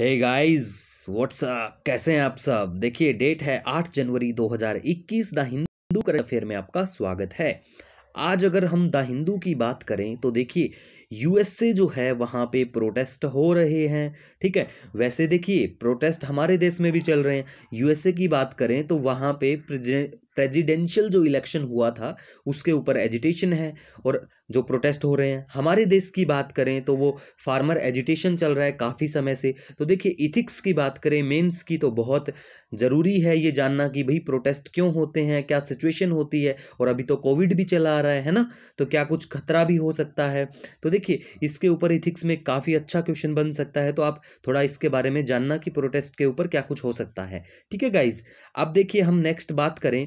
hey guys what's up कैसे हैं आप सब देखिए डेट है 8 जनवरी 2021 द हिंदू करंट अफेयर में आपका स्वागत है आज अगर हम द हिंदू की बात करें तो देखिए यूएसए जो है वहाँ पे प्रोटेस्ट हो रहे हैं ठीक है वैसे देखिए प्रोटेस्ट हमारे देश में भी चल रहे हैं यूएसए की बात करें तो वहाँ पे प्रेजिडेंशियल जो इलेक्शन हुआ था उसके ऊपर एजिटेशन है और जो प्रोटेस्ट हो रहे हैं हमारे देश की बात करें तो वो फार्मर एजिटेशन चल रहा है काफ़ी समय से तो देखिए इथिक्स की बात करें मेंस की तो बहुत ज़रूरी है ये जानना कि भाई प्रोटेस्ट क्यों होते हैं क्या सिचुएशन होती है और अभी तो कोविड भी चला आ रहा है है ना तो क्या कुछ खतरा भी हो सकता है तो देखिए इसके ऊपर इथिक्स में काफ़ी अच्छा क्वेश्चन बन सकता है तो आप थोड़ा इसके बारे में जानना कि प्रोटेस्ट के ऊपर क्या कुछ हो सकता है ठीक है गाइज अब देखिए हम नेक्स्ट बात करें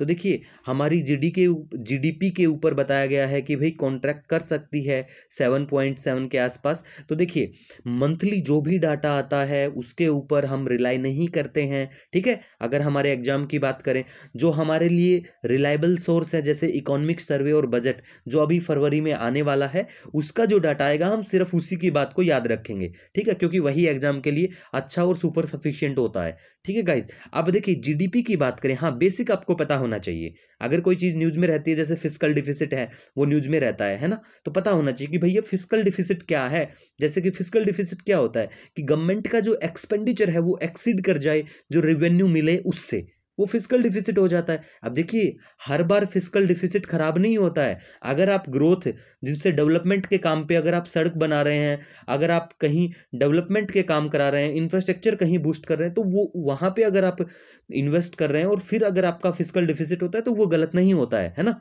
तो देखिए हमारी जीडी के जीडीपी के ऊपर बताया गया है कि भाई कॉन्ट्रैक्ट कर सकती है सेवन पॉइंट सेवन के आसपास तो देखिए मंथली जो भी डाटा आता है उसके ऊपर हम रिलाई नहीं करते हैं ठीक है अगर हमारे एग्जाम की बात करें जो हमारे लिए रिलायबल सोर्स है जैसे इकोनॉमिक सर्वे और बजट जो अभी फरवरी में आने वाला है उसका जो डाटा आएगा हम सिर्फ उसी की बात को याद रखेंगे ठीक है क्योंकि वही एग्जाम के लिए अच्छा और सुपर सफिशियंट होता है ठीक है गाइज अब देखिए जीडीपी की बात करें हाँ बेसिक आपको पता होना होना चाहिए अगर कोई चीज़ न्यूज़ में रहती है जैसे फिजिकल डिफिसिट है वो न्यूज़ में रहता है है ना तो पता होना चाहिए कि भैया फिजिकल डिफिसिट क्या है जैसे कि फिजिकल डिफिसिट क्या होता है कि गवर्नमेंट का जो एक्सपेंडिचर है वो एक्सीड कर जाए जो रेवेन्यू मिले उससे वो फिजिकल डिफिसिट हो जाता है अब देखिए हर बार फिजिकल डिफिसिट खराब नहीं होता है अगर आप ग्रोथ जिनसे डेवलपमेंट के काम पे अगर आप सड़क बना रहे हैं अगर आप कहीं डेवलपमेंट के काम करा रहे हैं इंफ्रास्ट्रक्चर कहीं बूस्ट कर रहे हैं तो वो वहाँ पर अगर आप इन्वेस्ट कर रहे हैं और फिर अगर आपका फिजिकल डिफिसिट होता है तो वो गलत नहीं होता है है ना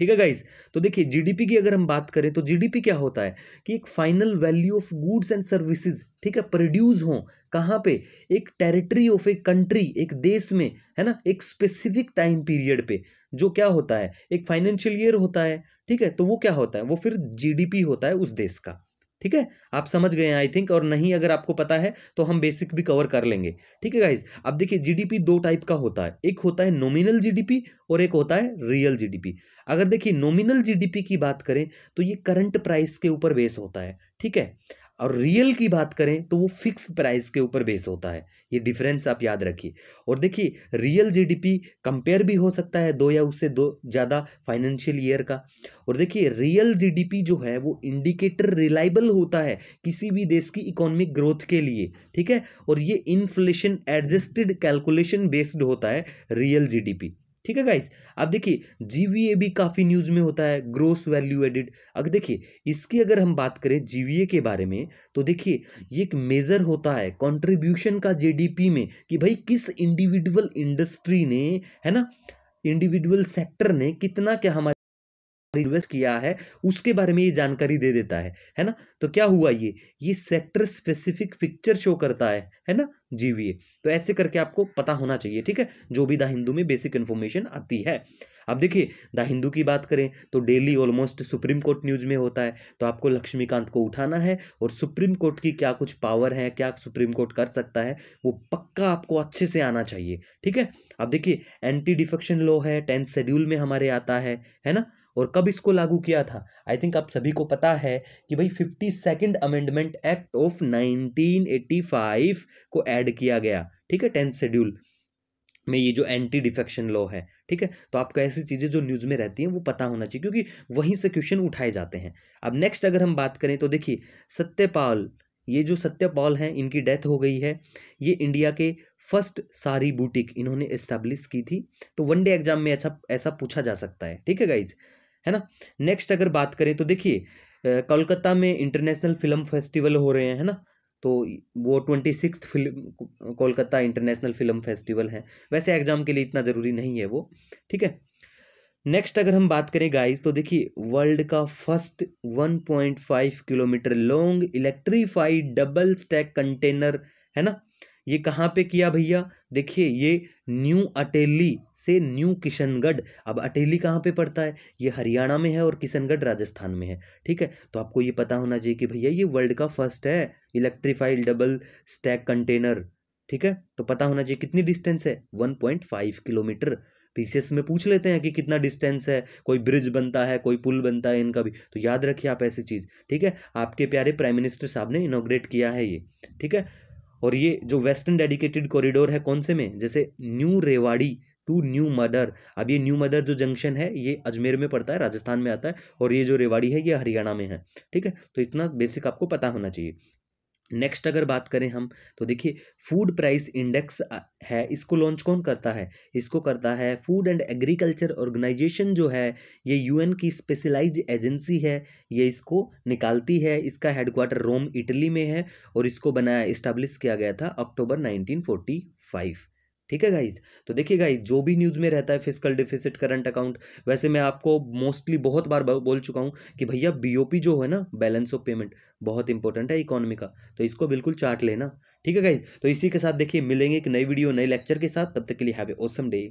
ठीक है गाइज तो देखिए जीडीपी की अगर हम बात करें तो जीडीपी क्या होता है कि एक final value of goods and services ठीक है प्रोड्यूस हों कहाँ पे एक टेरिटरी ऑफ ए कंट्री एक देश में है ना एक स्पेसिफिक टाइम पीरियड पे जो क्या होता है एक फाइनेंशियल ईयर होता है ठीक है तो वो क्या होता है वो फिर जीडीपी होता है उस देश का ठीक है आप समझ गए हैं आई थिंक और नहीं अगर आपको पता है तो हम बेसिक भी कवर कर लेंगे ठीक है गाइज अब देखिए जीडीपी दो टाइप का होता है एक होता है नोमिनल जीडीपी और एक होता है रियल जीडीपी अगर देखिए नोमिनल जीडीपी की बात करें तो ये करंट प्राइस के ऊपर बेस होता है ठीक है और रियल की बात करें तो वो फिक्स प्राइस के ऊपर बेस होता है ये डिफरेंस आप याद रखिए और देखिए रियल जीडीपी कंपेयर भी हो सकता है दो या उससे दो ज़्यादा फाइनेंशियल ईयर का और देखिए रियल जीडीपी जो है वो इंडिकेटर रिलायबल होता है किसी भी देश की इकोनॉमिक ग्रोथ के लिए ठीक है और ये इन्फ्लेशन एडजस्टेड कैलकुलेशन बेस्ड होता है रियल जी ठीक है गाइज अब देखिए जीवीए भी काफ़ी न्यूज़ में होता है ग्रोस वैल्यू एडिड अगर देखिए इसकी अगर हम बात करें जीवीए के बारे में तो देखिए ये एक मेज़र होता है कंट्रीब्यूशन का जीडीपी में कि भाई किस इंडिविजुअल इंडस्ट्री ने है ना इंडिविजुअल सेक्टर ने कितना क्या हमारे इन्वेस्ट किया है उसके बारे में ये जानकारी दे देता है है ना तो क्या हुआ ये ये सेक्टर स्पेसिफिक पिक्चर शो करता है है ना जीवीए तो ऐसे करके आपको पता होना चाहिए ठीक है जो भी द हिंदू में बेसिक इन्फॉर्मेशन आती है अब देखिए द हिंदू की बात करें तो daily almost Supreme Court news में होता है तो आपको लक्ष्मीकांत को उठाना है और सुप्रीम कोर्ट की क्या कुछ पावर है क्या सुप्रीम कोर्ट कर सकता है वो पक्का आपको अच्छे से आना चाहिए ठीक है अब देखिए एंटी डिफेक्शन लॉ है टेंथ शेड्यूल में हमारे आता है है ना और कब इसको लागू किया था आई थिंक आप सभी को पता है कि भाई fifty second amendment act of 1985 को ऐड किया गया ठीक है टेंथ शेड्यूल में ये जो एंटी डिफेक्शन लॉ है ठीक है तो आपको ऐसी चीज़ें जो न्यूज़ में रहती हैं वो पता होना चाहिए क्योंकि वहीं से क्वेश्चन उठाए जाते हैं अब नेक्स्ट अगर हम बात करें तो देखिए सत्यपाल ये जो सत्यपाल हैं इनकी डेथ हो गई है ये इंडिया के फर्स्ट सारी बुटीक इन्होंने इस्टेब्लिश की थी तो वनडे एग्जाम में अच्छा ऐसा पूछा जा सकता है ठीक है गाइज है ना नेक्स्ट अगर बात करें तो देखिए कोलकाता में इंटरनेशनल फिल्म फेस्टिवल हो रहे हैं है ना तो वो twenty six film Kolkata international film festival है वैसे एग्ज़ाम के लिए इतना ज़रूरी नहीं है वो ठीक है नेक्स्ट अगर हम बात करें गाइस तो देखिए वर्ल्ड का first 1.5 kilometre long electrified double stack container है ना ये कहाँ पे किया भैया देखिए ये न्यू अटेली से न्यू किशनगढ़ अब अटेली कहाँ पे पड़ता है ये हरियाणा में है और किशनगढ़ राजस्थान में है ठीक है तो आपको ये पता होना चाहिए कि भैया ये वर्ल्ड का फर्स्ट है इलेक्ट्रीफाइड डबल स्टैक कंटेनर ठीक है तो पता होना चाहिए कितनी डिस्टेंस है one point five kilometre PCS में पूछ लेते हैं कि कितना डिस्टेंस है कोई ब्रिज बनता है कोई पुल बनता है इनका भी तो याद रखिए आप ऐसी चीज़ ठीक है आपके प्यारे प्राइम मिनिस्टर साहब ने इनोग्रेट किया है ये ठीक है और ये जो वेस्टर्न डेडिकेटेड कॉरिडोर है कौन से में जैसे new Rewari to new Madar अब ये न्यू मदर जो जंक्शन है ये अजमेर में पड़ता है राजस्थान में आता है और ये जो रेवाड़ी है ये हरियाणा में है ठीक है तो इतना बेसिक आपको पता होना चाहिए नेक्स्ट अगर बात करें हम तो देखिए फूड प्राइस इंडेक्स है इसको लॉन्च कौन करता है इसको करता है फूड एंड एग्रीकल्चर ऑर्गेनाइजेशन जो है ये यूएन की स्पेशलाइज एजेंसी है ये इसको निकालती है इसका हेडक्वार्टर रोम इटली में है और इसको बनाया इस्टेब्लिश किया गया था अक्टूबर 1945 ठीक है गाइज तो देखिए गाइज जो भी न्यूज़ में रहता है फिजिकल डिफिसिट करंट अकाउंट वैसे मैं आपको मोस्टली बहुत बार बोल चुका हूँ कि भैया बीओपी जो है ना बैलेंस ऑफ पेमेंट बहुत इंपॉर्टेंट है इकोनॉमी का तो इसको बिल्कुल चार्ट लेना ठीक है गाइज तो इसी के साथ देखिए मिलेंगे एक नई वीडियो नए लेक्चर के साथ तब तक के लिए हैव ए ओसम डे